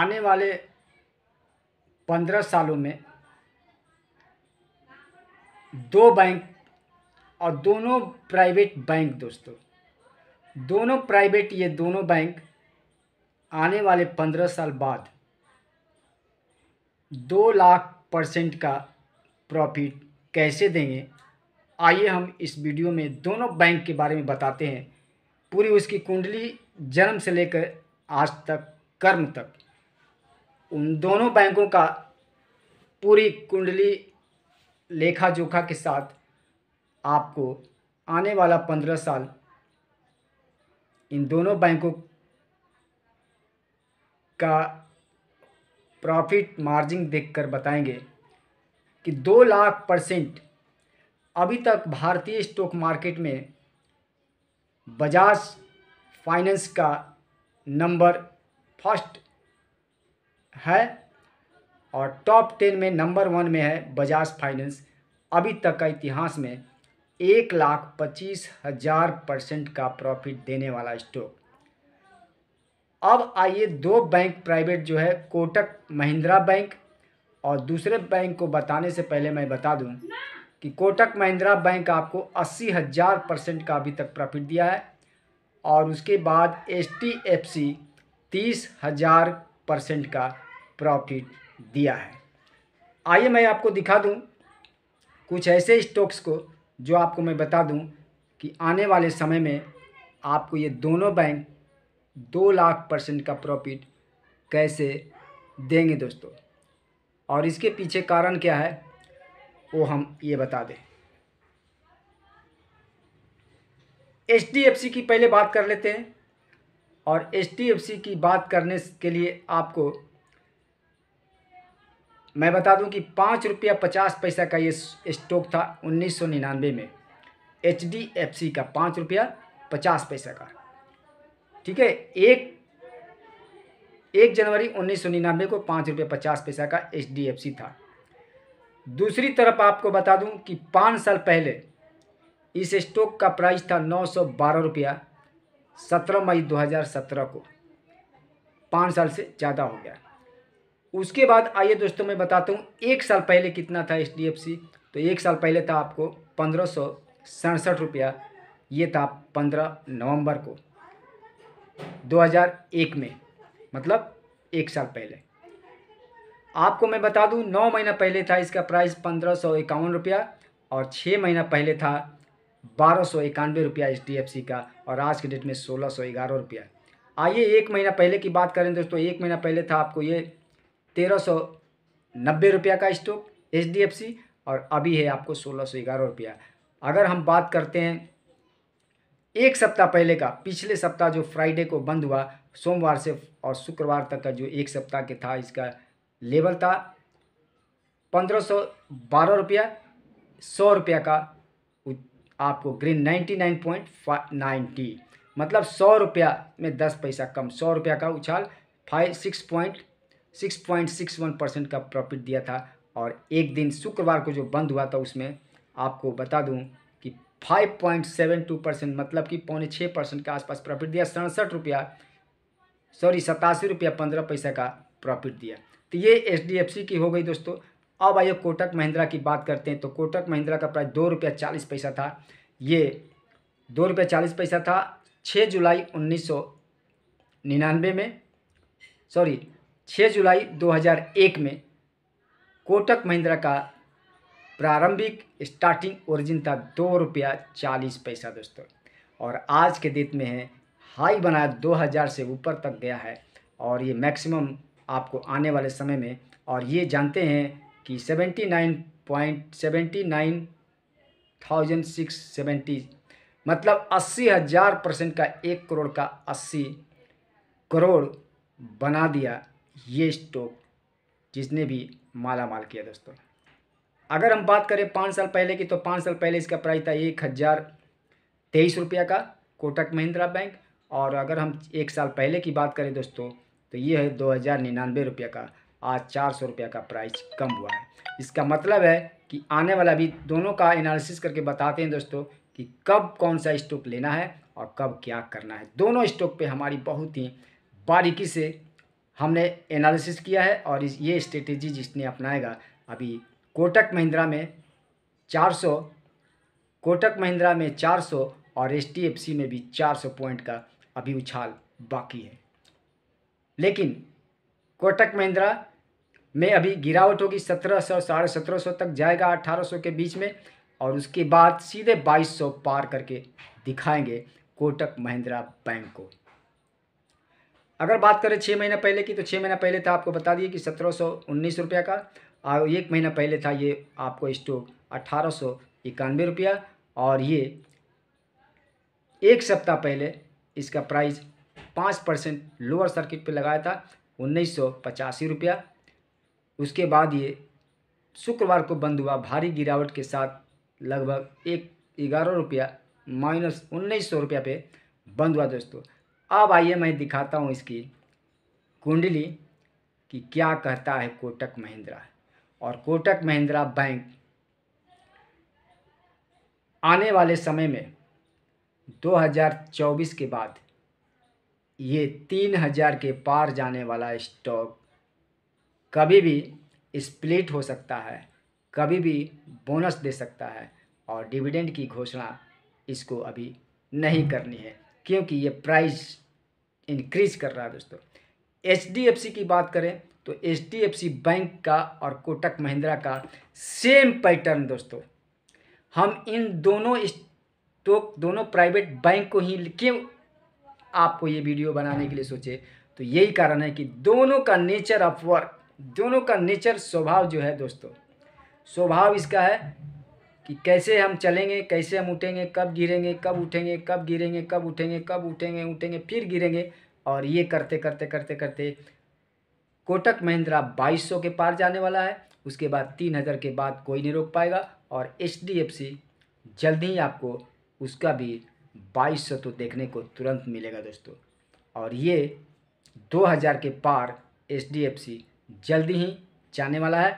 आने वाले पंद्रह सालों में दो बैंक और दोनों प्राइवेट बैंक दोस्तों दोनों प्राइवेट ये दोनों बैंक आने वाले पंद्रह साल बाद दो लाख परसेंट का प्रॉफिट कैसे देंगे आइए हम इस वीडियो में दोनों बैंक के बारे में बताते हैं पूरी उसकी कुंडली जन्म से लेकर आज तक कर्म तक उन दोनों बैंकों का पूरी कुंडली लेखा जोखा के साथ आपको आने वाला पंद्रह साल इन दोनों बैंकों का प्रॉफिट मार्जिन देखकर बताएंगे कि दो लाख परसेंट अभी तक भारतीय स्टॉक मार्केट में बजाज फाइनेंस का नंबर फर्स्ट है और टॉप टेन में नंबर वन में है बजाज फाइनेंस अभी तक का इतिहास में एक लाख पच्चीस हजार परसेंट का प्रॉफिट देने वाला स्टॉक अब आइए दो बैंक प्राइवेट जो है कोटक महिंद्रा बैंक और दूसरे बैंक को बताने से पहले मैं बता दूं कि कोटक महिंद्रा बैंक आपको अस्सी हज़ार परसेंट का अभी तक प्रॉफिट दिया है और उसके बाद एच टी एफ सी तीस हज़ार परसेंट का प्रॉफिट दिया है आइए मैं आपको दिखा दूं कुछ ऐसे स्टॉक्स को जो आपको मैं बता दूं कि आने वाले समय में आपको ये दोनों बैंक दो लाख परसेंट का प्रॉफिट कैसे देंगे दोस्तों और इसके पीछे कारण क्या है वो हम ये बता दें एच की पहले बात कर लेते हैं और एच की बात करने के लिए आपको मैं बता दूं कि पाँच रुपया पचास पैसा का ये स्टॉक था उन्नीस सौ निन्यानवे में एच डी एफ सी का पाँच रुपया पचास पैसा का ठीक है एक एक जनवरी उन्नीस सौ निन्यानवे को पाँच रुपये पचास पैसा का एच डी एफ सी था दूसरी तरफ आपको बता दूं कि पाँच साल पहले इस स्टॉक का प्राइस था नौ सौ बारह रुपया सत्रह मई दो हज़ार सत्रह को पाँच साल से ज़्यादा हो गया उसके बाद आइए दोस्तों मैं बताता हूँ एक साल पहले कितना था एच तो एक साल पहले था आपको पंद्रह सौ सड़सठ रुपया ये था पंद्रह नवंबर को 2001 में मतलब एक साल पहले आपको मैं बता दूं नौ महीना पहले था इसका प्राइस पंद्रह सौ इक्यावन रुपया और छः महीना पहले था बारह सौ इक्यानवे रुपया एच का और आज के डेट में सोलह सौ ग्यारह रुपया आइए एक महीना पहले की बात करें दोस्तों एक महीना पहले था आपको ये तेरह सौ नब्बे रुपया का स्टॉक एच और अभी है आपको सोलह सौ ग्यारह रुपया अगर हम बात करते हैं एक सप्ताह पहले का पिछले सप्ताह जो फ्राइडे को बंद हुआ सोमवार से और शुक्रवार तक का जो एक सप्ताह के था इसका लेवल था पंद्रह सौ बारह रुपया सौ रुपया का आपको green ninety nine point ninety मतलब सौ रुपया में दस पैसा कम सौ रुपया का उछाल फाइव सिक्स पॉइंट 6.61 परसेंट का प्रॉफिट दिया था और एक दिन शुक्रवार को जो बंद हुआ था उसमें आपको बता दूं कि 5.72 परसेंट मतलब कि पौने छः परसेंट के आसपास प्रॉफिट दिया सड़सठ रुपया सॉरी सतासी रुपया पंद्रह पैसा का प्रॉफिट दिया तो ये एच की हो गई दोस्तों अब आइए कोटक महिंद्रा की बात करते हैं तो कोटक महिंद्रा का प्राइस दो रुपया चालीस पैसा था ये दो रुपया चालीस पैसा था छः जुलाई उन्नीस सौ निन्यानवे में सॉरी 6 जुलाई 2001 में कोटक महिंद्रा का प्रारंभिक स्टार्टिंग ओरिजिन था दो रुपया चालीस पैसा दोस्तों और आज के डेट में है हाई बना 2000 से ऊपर तक गया है और ये मैक्सिमम आपको आने वाले समय में और ये जानते हैं कि नाइन थाउजेंड सिक्स सेवेंटी मतलब अस्सी हज़ार परसेंट का एक करोड़ का अस्सी करोड़ बना दिया ये स्टॉक जिसने भी माला माल किया दोस्तों अगर हम बात करें पाँच साल पहले की तो पाँच साल पहले इसका प्राइस था एक हज़ार तेईस रुपया का कोटक महिंद्रा बैंक और अगर हम एक साल पहले की बात करें दोस्तों तो ये है दो हज़ार निन्यानवे रुपये का आज चार सौ रुपये का प्राइस कम हुआ है इसका मतलब है कि आने वाला भी दोनों का एनालिसिस करके बताते हैं दोस्तों कि कब कौन सा स्टॉक लेना है और कब क्या करना है दोनों स्टॉक पर हमारी बहुत ही बारीकी से हमने एनालिसिस किया है और ये स्ट्रेटेजी जिसने अपनाएगा अभी कोटक महिंद्रा में 400 कोटक महिंद्रा में 400 और एच में भी 400 पॉइंट का अभी उछाल बाकी है लेकिन कोटक महिंद्रा में अभी गिरावट होगी सत्रह सौ साढ़े सत्रह सौ तक जाएगा अट्ठारह सौ के बीच में और उसके बाद सीधे बाईस सौ पार करके दिखाएंगे कोटक महिंद्रा बैंक को अगर बात करें छः महीना पहले की तो छः महीना पहले था आपको बता दिए कि सत्रह सौ उन्नीस रुपये का और एक महीना पहले था ये आपको स्टॉक अट्ठारह सौ इक्यानवे रुपया और ये एक सप्ताह पहले इसका प्राइस पाँच परसेंट लोअर सर्किट पे लगाया था उन्नीस सौ पचासी रुपया उसके बाद ये शुक्रवार को बंद हुआ भारी गिरावट के साथ लगभग एक ग्यारह रुपया माइनस उन्नीस सौ रुपया पे बंद हुआ दोस्तों अब आइए मैं दिखाता हूँ इसकी कुंडली कि क्या कहता है कोटक महिंद्रा और कोटक महिंद्रा बैंक आने वाले समय में 2024 के बाद ये 3000 के पार जाने वाला स्टॉक कभी भी स्प्लिट हो सकता है कभी भी बोनस दे सकता है और डिविडेंड की घोषणा इसको अभी नहीं करनी है क्योंकि ये प्राइस इंक्रीज कर रहा है दोस्तों एच की बात करें तो एच बैंक का और कोटक महिंद्रा का सेम पैटर्न दोस्तों हम इन दोनों स्टॉक दोनों प्राइवेट बैंक को ही क्यों आपको ये वीडियो बनाने के लिए सोचे तो यही कारण है कि दोनों का नेचर ऑफ वर्क दोनों का नेचर स्वभाव जो है दोस्तों स्वभाव इसका है कि कैसे हम चलेंगे कैसे हम उठेंगे कब गिरेंगे कब उठेंगे कब गिरेंगे कब उठेंगे कब उठेंगे उठेंगे फिर गिरेंगे और ये करते करते करते करते कोटक महिंद्रा 2200 के पार जाने वाला है उसके बाद 3000 के बाद कोई नहीं रोक पाएगा और एच जल्द ही आपको उसका भी 2200 तो देखने को तुरंत मिलेगा दोस्तों और ये 2000 के पार एच जल्दी ही जाने वाला है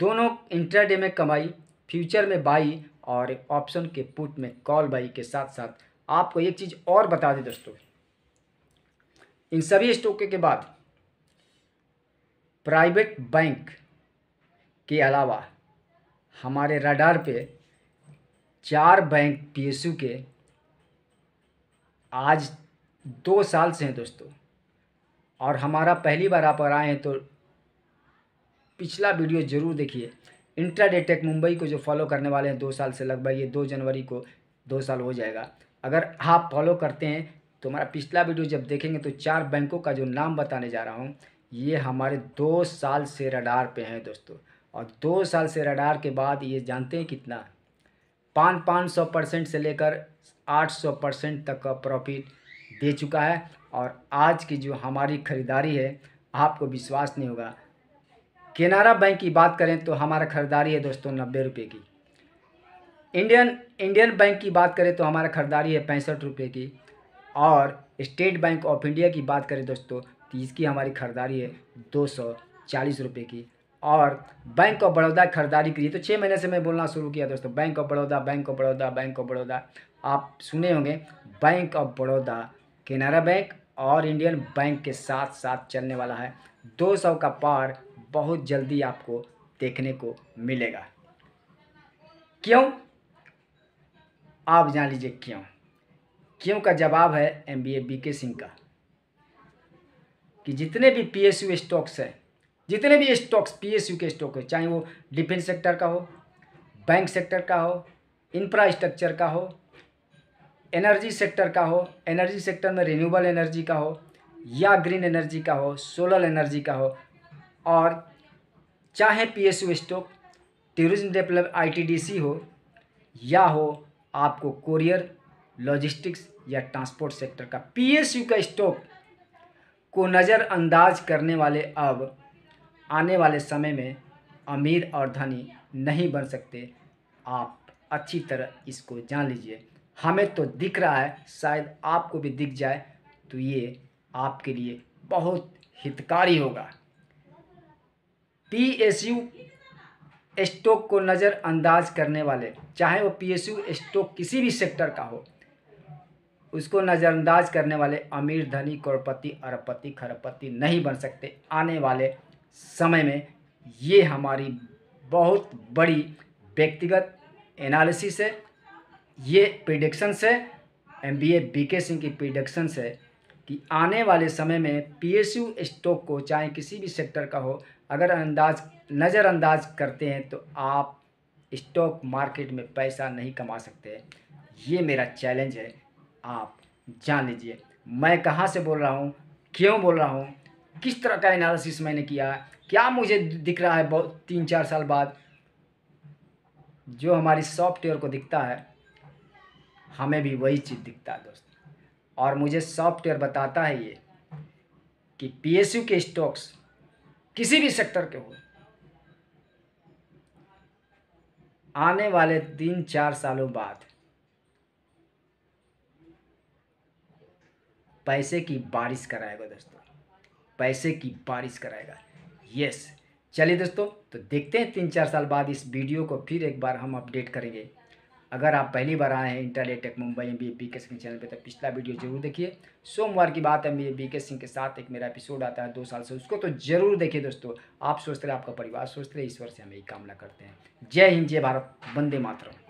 दोनों इंटरडे में कमाई फ्यूचर में बाई और ऑप्शन के पुट में कॉल बाई के साथ साथ आपको एक चीज़ और बता दें दोस्तों इन सभी स्टॉक के बाद प्राइवेट बैंक के अलावा हमारे रडार पे चार बैंक पीएसयू के आज दो साल से हैं दोस्तों और हमारा पहली बार आप आए हैं तो पिछला वीडियो ज़रूर देखिए इंट्रा टेक मुंबई को जो फॉलो करने वाले हैं दो साल से लगभग ये दो जनवरी को दो साल हो जाएगा अगर आप फॉलो करते हैं तो हमारा पिछला वीडियो जब देखेंगे तो चार बैंकों का जो नाम बताने जा रहा हूँ ये हमारे दो साल से रडार पे हैं दोस्तों और दो साल से रडार के बाद ये जानते हैं कितना पाँच पाँच सौ परसेंट से लेकर आठ सौ परसेंट तक का प्रॉफिट दे चुका है और आज की जो हमारी ख़रीदारी है आपको विश्वास नहीं होगा केनारा बैंक की बात करें तो हमारा खरीदारी है दोस्तों नब्बे रुपये की इंडियन इंडियन बैंक की बात करें तो हमारा खरीदारी है पैंसठ रुपये की और स्टेट बैंक ऑफ इंडिया की बात करें दोस्तों तो इसकी हमारी खरीदारी है दो सौ चालीस रुपये की और बैंक ऑफ बड़ौदा खरीदारी की तो छः महीने से मैं बोलना शुरू किया दोस्तों Bank of Baroda Bank of Baroda Bank of Baroda आप सुने होंगे Bank of Baroda Canara Bank और इंडियन बैंक के साथ साथ चलने वाला है 200 का पार बहुत जल्दी आपको देखने को मिलेगा क्यों आप जान लीजिए क्यों क्यों का जवाब है एम बी ए बी के सिंह का कि जितने भी पी एस यू स्टॉक्स हैं जितने भी स्टॉक्स पी एस यू के स्टॉक हैं चाहे वो डिफेंस सेक्टर का हो बैंक सेक्टर का हो इंफ्रास्ट्रक्चर का हो एनर्जी सेक्टर का हो एनर्जी सेक्टर में रिन्यूबल एनर्जी का हो या ग्रीन एनर्जी का हो सोलर एनर्जी का हो और चाहे P U stock tourism develop ITDC हो या हो आपको कोरियर लॉजिस्टिक्स या ट्रांसपोर्ट सेक्टर का पीएसयू का स्टॉक को नज़रअंदाज करने वाले अब आने वाले समय में अमीर और धनी नहीं बन सकते आप अच्छी तरह इसको जान लीजिए हमें तो दिख रहा है शायद आपको भी दिख जाए तो ये आपके लिए बहुत हितकारी होगा पीएसयू स्टॉक को नज़रअंदाज करने वाले चाहे वो पीएसयू स्टॉक किसी भी सेक्टर का हो उसको नज़रअंदाज करने वाले अमीर धनी करोड़पति अरबपति खरबपति नहीं बन सकते आने वाले समय में ये हमारी बहुत बड़ी व्यक्तिगत एनालिसिस है ये प्रिडिक्शंस है एम बी ए बी के सिंह की प्रिडिक्शंस है कि आने वाले समय में पी एस यू स्टॉक को चाहे किसी भी सेक्टर का हो अगर अंदाज नज़रअंदाज करते हैं तो आप स्टॉक मार्केट में पैसा नहीं कमा सकते ये मेरा चैलेंज है आप जान लीजिए मैं कहाँ से बोल रहा हूँ क्यों बोल रहा हूँ किस तरह का एनालिसिस मैंने किया क्या मुझे दिख रहा है बहुत तीन चार साल बाद जो हमारी सॉफ्टवेयर को दिखता है हमें भी वही चीज़ दिखता है दोस्त और मुझे सॉफ्टवेयर बताता है ये कि पीएसयू के स्टॉक्स किसी भी सेक्टर के हो आने वाले तीन चार सालों बाद पैसे की बारिश कराएगा दोस्तों पैसे की बारिश कराएगा यस चलिए दोस्तों तो देखते हैं तीन चार साल बाद इस वीडियो को फिर एक बार हम अपडेट करेंगे अगर आप पहली बार आए हैं internet tech Mumbai M B B के सिंह चैनल पे तो पिछला वीडियो जरूर देखिए सोमवार की बात है बी के सिंह के साथ एक मेरा एपिसोड आता है दो साल से उसको तो जरूर देखिए दोस्तों आप सोचते रहे आपका परिवार सोचते रहे ईश्वर से हम यही कामना करते हैं जय हिंद जय भारत वंदे मातरम